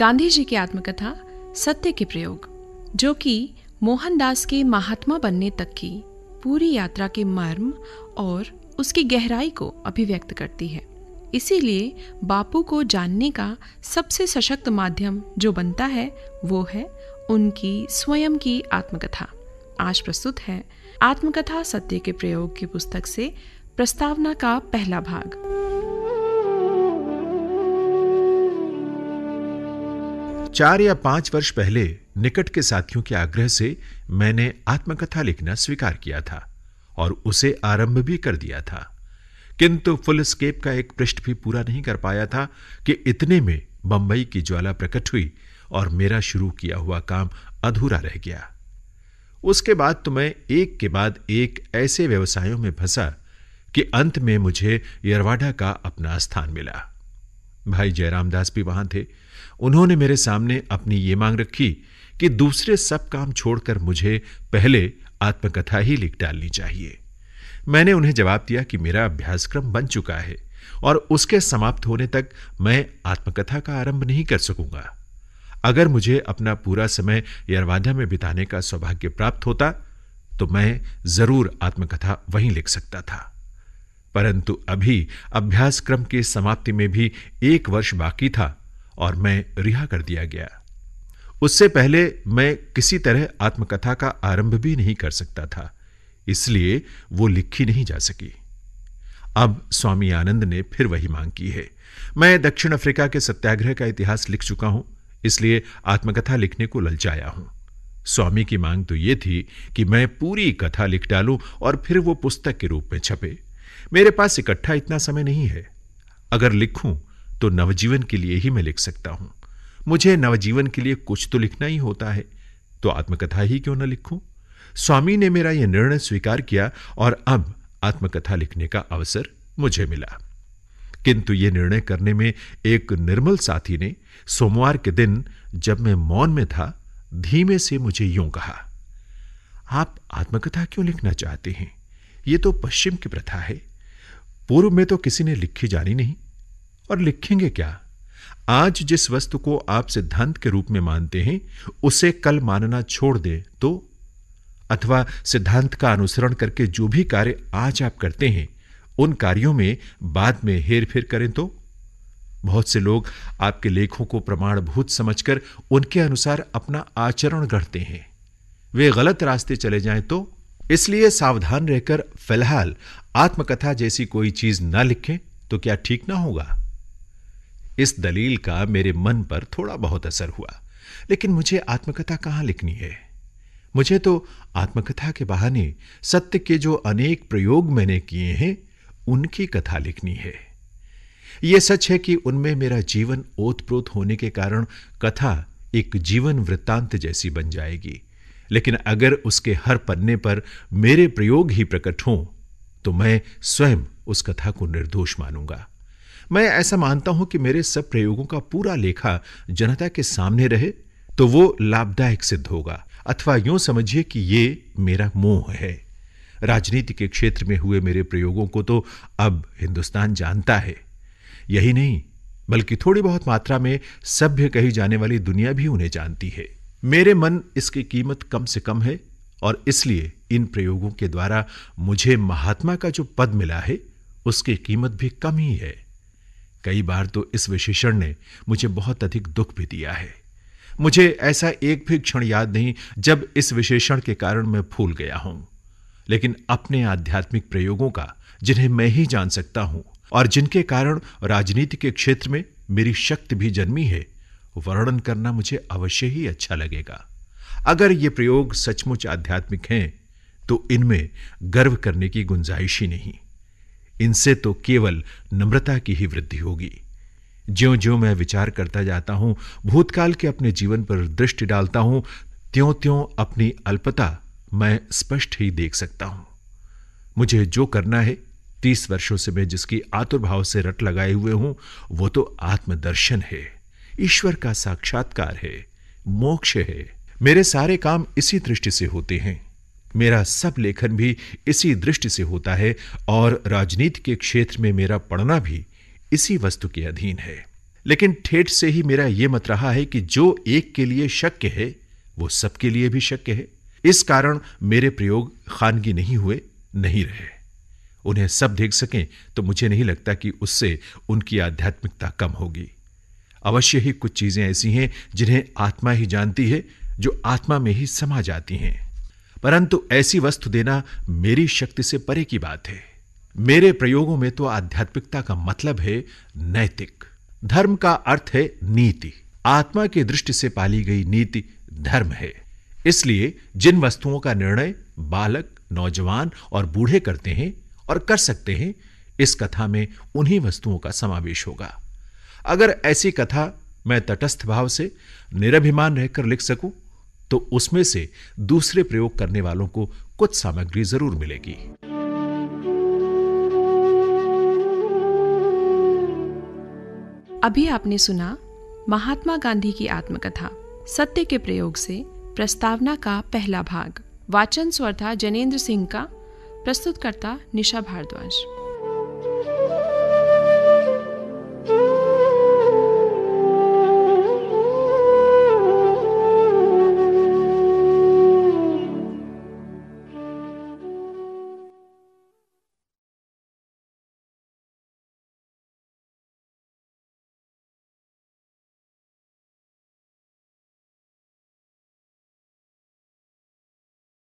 गांधी जी की आत्मकथा सत्य के प्रयोग जो कि मोहनदास के महात्मा बनने तक की पूरी यात्रा के मर्म और उसकी गहराई को अभिव्यक्त करती है इसीलिए बापू को जानने का सबसे सशक्त माध्यम जो बनता है वो है उनकी स्वयं की आत्मकथा आज प्रस्तुत है आत्मकथा सत्य के प्रयोग की पुस्तक से प्रस्तावना का पहला भाग चार या पांच वर्ष पहले निकट के साथियों के आग्रह से मैंने आत्मकथा लिखना स्वीकार किया था और उसे आरंभ भी कर दिया था किंतु फुल स्केप का एक पृष्ठ भी पूरा नहीं कर पाया था कि इतने में बंबई की ज्वाला प्रकट हुई और मेरा शुरू किया हुआ काम अधूरा रह गया उसके बाद तो मैं एक के बाद एक ऐसे व्यवसायों में फंसा कि अंत में मुझे यरवाडा का अपना स्थान मिला भाई जयराम दास भी वहां थे उन्होंने मेरे सामने अपनी ये मांग रखी कि दूसरे सब काम छोड़कर मुझे पहले आत्मकथा ही लिख डालनी चाहिए मैंने उन्हें जवाब दिया कि मेरा अभ्यासक्रम बन चुका है और उसके समाप्त होने तक मैं आत्मकथा का आरंभ नहीं कर सकूंगा अगर मुझे अपना पूरा समय यरवाधा में बिताने का सौभाग्य प्राप्त होता तो मैं जरूर आत्मकथा वहीं लिख सकता था परंतु अभी अभ्यासक्रम के समाप्ति में भी एक वर्ष बाकी था और मैं रिहा कर दिया गया उससे पहले मैं किसी तरह आत्मकथा का आरंभ भी नहीं कर सकता था इसलिए वो लिखी नहीं जा सकी अब स्वामी आनंद ने फिर वही मांग की है मैं दक्षिण अफ्रीका के सत्याग्रह का इतिहास लिख चुका हूं इसलिए आत्मकथा लिखने को ललचाया हूं स्वामी की मांग तो यह थी कि मैं पूरी कथा लिख डालूं और फिर वो पुस्तक के रूप में छपे मेरे पास इकट्ठा इतना समय नहीं है अगर लिखूं तो नवजीवन के लिए ही मैं लिख सकता हूं मुझे नवजीवन के लिए कुछ तो लिखना ही होता है तो आत्मकथा ही क्यों ना लिखूं स्वामी ने मेरा यह निर्णय स्वीकार किया और अब आत्मकथा लिखने का अवसर मुझे मिला किंतु यह निर्णय करने में एक निर्मल साथी ने सोमवार के दिन जब मैं मौन में था धीमे से मुझे यूं कहा आप आत्मकथा क्यों लिखना चाहते हैं यह तो पश्चिम की प्रथा है पूर्व में तो किसी ने लिखी जानी नहीं और लिखेंगे क्या आज जिस वस्तु को आप सिद्धांत के रूप में मानते हैं उसे कल मानना छोड़ दें तो अथवा सिद्धांत का अनुसरण करके जो भी कार्य आज आप करते हैं उन कार्यों में बाद में हेर फेर करें तो बहुत से लोग आपके लेखों को प्रमाणभूत समझकर उनके अनुसार अपना आचरण गढ़ते हैं वे गलत रास्ते चले जाएं तो इसलिए सावधान रहकर फिलहाल आत्मकथा जैसी कोई चीज ना लिखें तो क्या ठीक ना होगा इस दलील का मेरे मन पर थोड़ा बहुत असर हुआ लेकिन मुझे आत्मकथा कहां लिखनी है मुझे तो आत्मकथा के बहाने सत्य के जो अनेक प्रयोग मैंने किए हैं उनकी कथा लिखनी है यह सच है कि उनमें मेरा जीवन ओतप्रोत होने के कारण कथा एक जीवन वृत्तांत जैसी बन जाएगी लेकिन अगर उसके हर पन्ने पर मेरे प्रयोग ही प्रकट हों तो मैं स्वयं उस कथा को निर्दोष मानूंगा मैं ऐसा मानता हूं कि मेरे सब प्रयोगों का पूरा लेखा जनता के सामने रहे तो वो लाभदायक सिद्ध होगा अथवा यूं समझिए कि ये मेरा मोह है राजनीति के क्षेत्र में हुए मेरे प्रयोगों को तो अब हिंदुस्तान जानता है यही नहीं बल्कि थोड़ी बहुत मात्रा में सभ्य कही जाने वाली दुनिया भी उन्हें जानती है मेरे मन इसकी कीमत कम से कम है और इसलिए इन प्रयोगों के द्वारा मुझे महात्मा का जो पद मिला है उसकी कीमत भी कम ही है कई बार तो इस विशेषण ने मुझे बहुत अधिक दुख भी दिया है मुझे ऐसा एक भी क्षण याद नहीं जब इस विशेषण के कारण मैं भूल गया हूं लेकिन अपने आध्यात्मिक प्रयोगों का जिन्हें मैं ही जान सकता हूं और जिनके कारण राजनीति के क्षेत्र में मेरी शक्ति भी जन्मी है वर्णन करना मुझे अवश्य ही अच्छा लगेगा अगर ये प्रयोग सचमुच आध्यात्मिक हैं तो इनमें गर्व करने की गुंजाइश ही नहीं इनसे तो केवल नम्रता की ही वृद्धि होगी ज्यो ज्यो मैं विचार करता जाता हूं भूतकाल के अपने जीवन पर दृष्टि डालता हूं त्यों त्यों अपनी अल्पता मैं स्पष्ट ही देख सकता हूं मुझे जो करना है तीस वर्षों से मैं जिसकी आतुर्भाव से रट लगाए हुए हूं वो तो आत्मदर्शन है ईश्वर का साक्षात्कार है मोक्ष है मेरे सारे काम इसी दृष्टि से होते हैं मेरा सब लेखन भी इसी दृष्टि से होता है और राजनीति के क्षेत्र में मेरा पढ़ना भी इसी वस्तु के अधीन है लेकिन ठेठ से ही मेरा यह मत रहा है कि जो एक के लिए शक्य है वो सबके लिए भी शक्य है इस कारण मेरे प्रयोग खानगी नहीं हुए नहीं रहे उन्हें सब देख सकें तो मुझे नहीं लगता कि उससे उनकी आध्यात्मिकता कम होगी अवश्य ही कुछ चीजें ऐसी हैं जिन्हें आत्मा ही जानती है जो आत्मा में ही समा जाती हैं परंतु ऐसी वस्तु देना मेरी शक्ति से परे की बात है मेरे प्रयोगों में तो आध्यात्मिकता का मतलब है नैतिक धर्म का अर्थ है नीति आत्मा की दृष्टि से पाली गई नीति धर्म है इसलिए जिन वस्तुओं का निर्णय बालक नौजवान और बूढ़े करते हैं और कर सकते हैं इस कथा में उन्हीं वस्तुओं का समावेश होगा अगर ऐसी कथा मैं तटस्थ भाव से निरभिमान रहकर लिख सकूं तो उसमें से दूसरे प्रयोग करने वालों को कुछ सामग्री जरूर मिलेगी अभी आपने सुना महात्मा गांधी की आत्मकथा सत्य के प्रयोग से प्रस्तावना का पहला भाग वाचन स्वर्था जनेन्द्र सिंह का प्रस्तुतकर्ता निशा भारद्वाज